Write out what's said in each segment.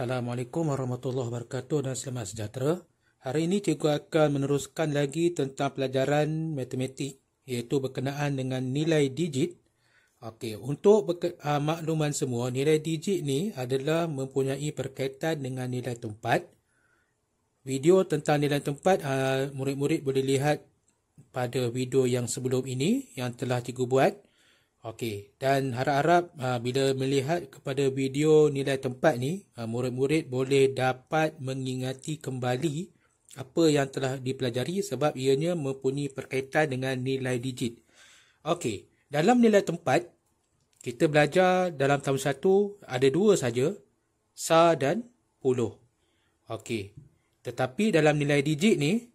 Assalamualaikum warahmatullahi wabarakatuh dan selamat sejahtera. Hari ini cikgu akan meneruskan lagi tentang pelajaran matematik iaitu berkenaan dengan nilai digit. Okay, untuk berke- ah, makluman semua, nilai digit ni adalah mempunyai perkaitan dengan nilai tempat. Video tentang nilai tempat uh, murid-murid boleh lihat pada video yang sebelum ini yang telah cikgu buat. Okey, dan harap-harap uh, bila melihat kepada video nilai tempat ni, uh, murid-murid boleh dapat mengingati kembali apa yang telah dipelajari sebab ianya mempunyai perkaitan dengan nilai digit. Okey, dalam nilai tempat, kita belajar dalam tahun satu ada dua saja, sa dan puluh. Okey, tetapi dalam nilai digit ni,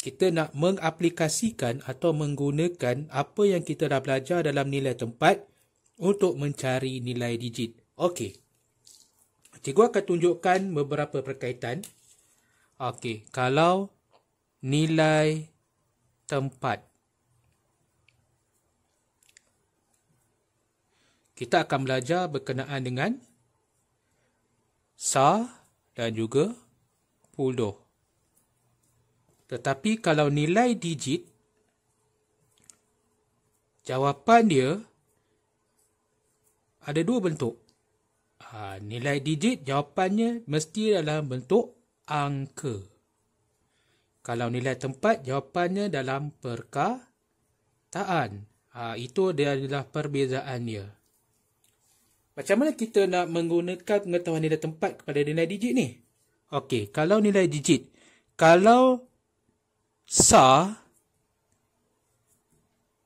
kita nak mengaplikasikan atau menggunakan apa yang kita dah belajar dalam nilai tempat untuk mencari nilai digit. Okey. Cikgu akan tunjukkan beberapa perkaitan. Okey, kalau nilai tempat. Kita akan belajar berkenaan dengan sah dan juga puluh. Tetapi kalau nilai digit, jawapan dia ada dua bentuk. Ha, nilai digit, jawapannya mesti dalam bentuk angka. Kalau nilai tempat, jawapannya dalam perkataan. Ha, itu dia adalah perbezaannya. Macam mana kita nak menggunakan pengetahuan nilai tempat kepada nilai digit ni? Okey, kalau nilai digit. Kalau sah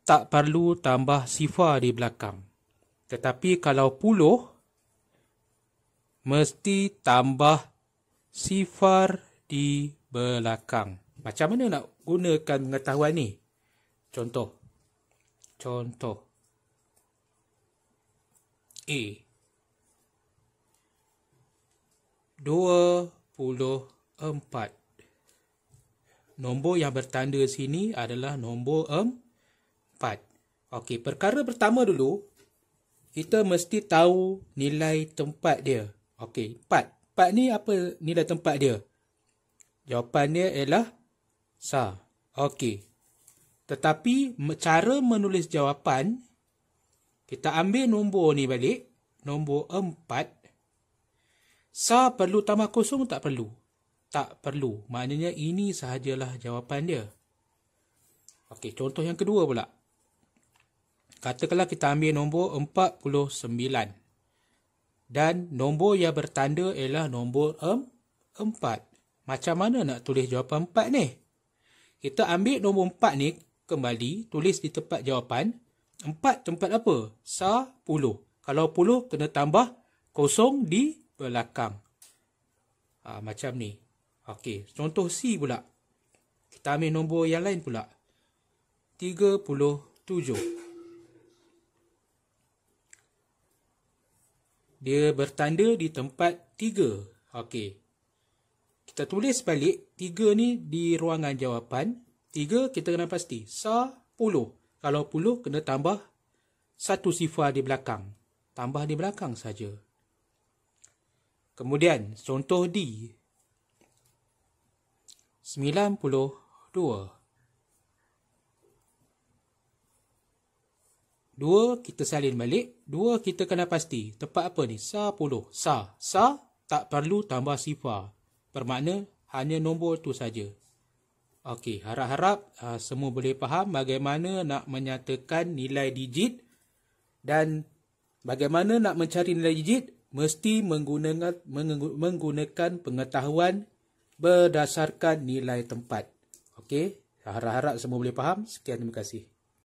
tak perlu tambah sifar di belakang. Tetapi kalau puluh, mesti tambah sifar di belakang. Macam mana nak gunakan pengetahuan ni? Contoh. Contoh. A. Dua puluh empat. Nombor yang bertanda sini adalah nombor 4. Okey, perkara pertama dulu, kita mesti tahu nilai tempat dia. Okey, 4. 4 ni apa nilai tempat dia? Jawapan dia ialah sa. Okey. Tetapi cara menulis jawapan, kita ambil nombor ni balik. Nombor 4. Sa perlu tambah kosong tak perlu? tak perlu. Maknanya ini sahajalah jawapan dia. Okey, contoh yang kedua pula. Katakanlah kita ambil nombor 49. Dan nombor yang bertanda ialah nombor 4. Macam mana nak tulis jawapan 4 ni? Kita ambil nombor 4 ni kembali, tulis di tempat jawapan. 4 tempat apa? Sa 10. Kalau puluh kena tambah kosong di belakang. Ha, macam ni. Okey, contoh C pula. Kita ambil nombor yang lain pula. 37. Dia bertanda di tempat 3. Okey. Kita tulis balik 3 ni di ruangan jawapan. 3 kita kena pasti. Sa 10. Kalau 10 kena tambah satu sifar di belakang. Tambah di belakang saja. Kemudian contoh D. Dua kita salin balik. Dua kita kena pasti. Tepat apa ni? Sa puluh. Sa. Sa tak perlu tambah sifar. Bermakna hanya nombor tu saja. Okey. Harap-harap uh, semua boleh faham bagaimana nak menyatakan nilai digit. Dan bagaimana nak mencari nilai digit. Mesti menggunakan, menggunakan pengetahuan berdasarkan nilai tempat. Okey, harap-harap semua boleh faham. Sekian terima kasih.